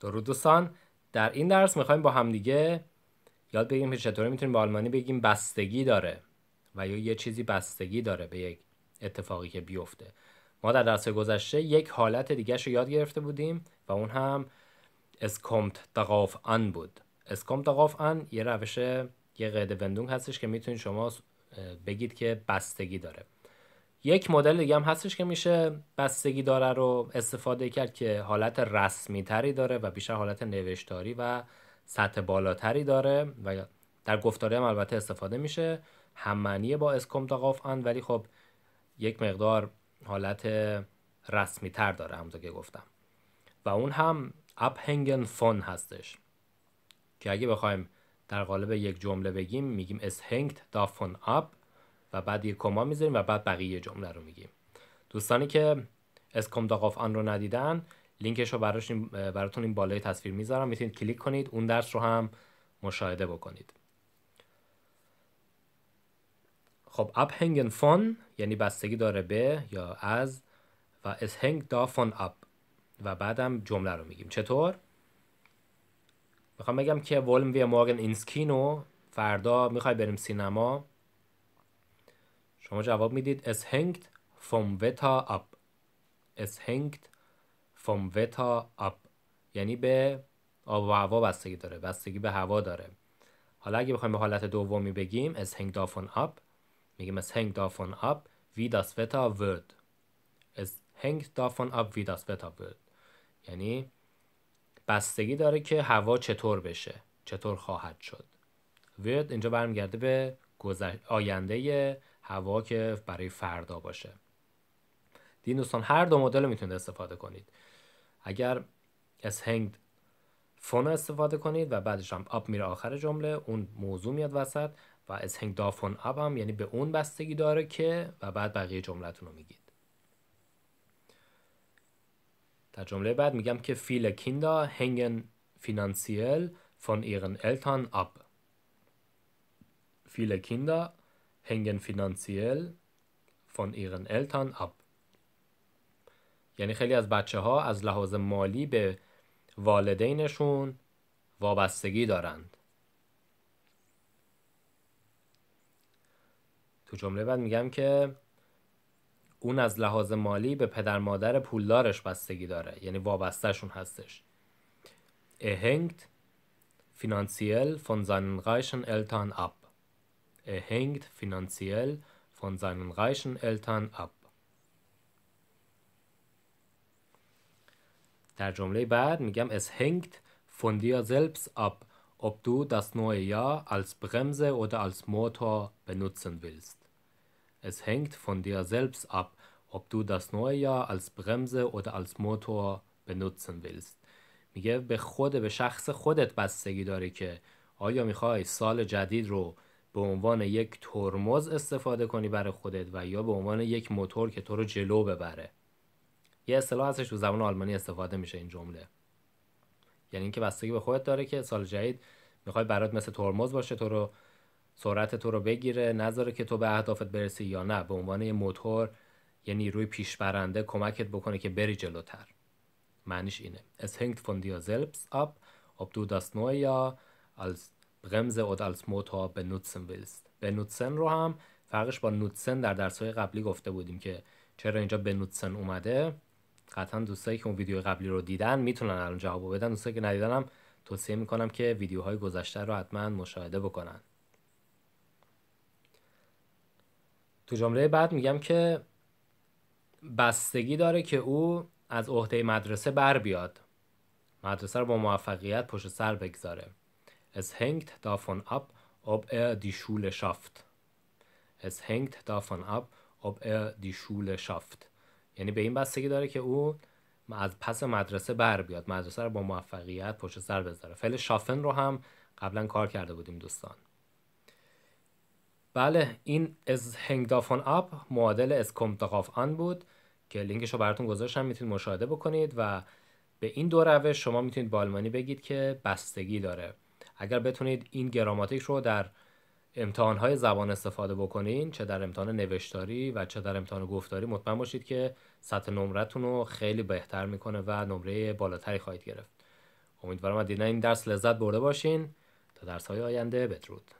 درود دوستان در این درس میخوایم با همدیگه یاد بگیریم که چطوری میتونیم به آلمانی بگیم بستگی داره و یا یه چیزی بستگی داره به یک اتفاقی که بیفته ما در درس گذشته یک حالت دیگه رو یاد گرفته بودیم و اون هم کومت دقاف ان بود کومت دقاف ان یه روش یه قید وندونگ هستش که میتونید شما بگید که بستگی داره یک مدل دیگه هم هستش که میشه بستگی داره رو استفاده کرد که حالت رسمی تری داره و بیشتر حالت نوشتاری و سطح بالاتری داره و در گفتاری هم البته استفاده میشه همنی با اسکم اند ولی خب یک مقدار حالت رسمی تر داره همونطور که گفتم و اون هم هنگن فون هستش که اگه بخوایم در قالب یک جمله بگیم میگیم هنگت دا فون اپ و بعد یه کما میذاریم و بعد بقیه جمله رو میگیم دوستانی که اسکم داقاف آن رو ندیدن لینکش رو براتون این بالای تصویر میذارم میتونید کلیک کنید اون درس رو هم مشاهده بکنید خب اب هنگن فون یعنی بستگی داره به یا از و اس هنگ دا فون اب و بعدم جمله رو میگیم چطور؟ میخوام بگم که ولم وی مورگن اینسکینو فردا میخوای بریم سینما شما جواب میدید es hängt vom Wetter ab es hängt vom Wetter ab یعنی به آب و هوا بستگی داره بستگی به هوا داره حالا اگه بخوایم به حالت دومی بگیم es hängt davon ab میگیم es hängt davon ab wie das Wetter wird es hängt davon ab wie das Wetter wird یعنی بستگی داره که هوا چطور بشه چطور خواهد شد wird اینجا برمیگرده به آینده هوا که برای فردا باشه دین دوستان هر دو مدل میتونید استفاده کنید اگر از هنگ فون استفاده کنید و بعدش هم آپ میره آخر جمله اون موضوع میاد وسط و از هنگ دافون اپ هم یعنی به اون بستگی داره که و بعد بقیه جملتون رو میگید در جمله بعد میگم که فیل کیندا هنگن فینانسیل فون ایرن التان اپ فیل کیندا hängen finanziell von ihren Eltern ab. یعنی خیلی از بچه ها از لحاظ مالی به والدینشون وابستگی دارند. تو جمله بعد میگم که اون از لحاظ مالی به پدر مادر پولدارش بستگی داره یعنی وابستهشون هستش. اهنگت hängt finanziell von seinen reichen Eltern er hängt finanziell von seinen reichen Eltern ab. در جمله بعد میگم es hängt von dir selbst ab, ob du das neue Jahr als Bremse oder als Motor benutzen willst. Es hängt von dir selbst ab, ob du das neue Jahr als Bremse oder als Motor benutzen willst. میگه به خود به شخص خودت بستگی داره که آیا میخوای سال جدید رو به عنوان یک ترمز استفاده کنی برای خودت و یا به عنوان یک موتور که تو رو جلو ببره یه اصطلاح هستش تو زبان آلمانی استفاده میشه این جمله یعنی اینکه بستگی به خودت داره که سال جدید میخوای برات مثل ترمز باشه تو رو سرعت تو رو بگیره نذاره که تو به اهدافت برسی یا نه به عنوان یه موتور یه نیروی پیش کمکت بکنه که بری جلوتر معنیش اینه Es hängt von dir selbst ab ob du das موت ها به نوتسن benutzen به نوتسن رو هم فرقش با نوتسن در درسهای قبلی گفته بودیم که چرا اینجا به بنوتسن اومده قطعا دوستایی که اون ویدیو قبلی رو دیدن میتونن الان جواب بدن دوستایی که ندیدن هم توصیه میکنم که ویدیوهای گذشته رو حتما مشاهده بکنن تو جمله بعد میگم که بستگی داره که او از عهده مدرسه بر بیاد مدرسه رو با موفقیت پشت سر بگذاره Es hängt davon ab, ob er die Schule schafft. Es hängt davon ab, ob er die Schule schafft. یعنی به این بستگی داره که او از پس مدرسه بر بیاد مدرسه رو با موفقیت پشت سر بذاره فعل شافن رو هم قبلا کار کرده بودیم دوستان بله این از هنگ دافون اپ معادل از کمتقاف آن بود که لینکش رو براتون گذاشتم میتونید مشاهده بکنید و به این دو روش شما میتونید بالمانی آلمانی بگید که بستگی داره اگر بتونید این گراماتیک رو در امتحانهای زبان استفاده بکنین چه در امتحان نوشتاری و چه در امتحان گفتاری مطمئن باشید که سطح نمرتون رو خیلی بهتر میکنه و نمره بالاتری خواهید گرفت امیدوارم از دیدن این درس لذت برده باشین تا های آینده بدرود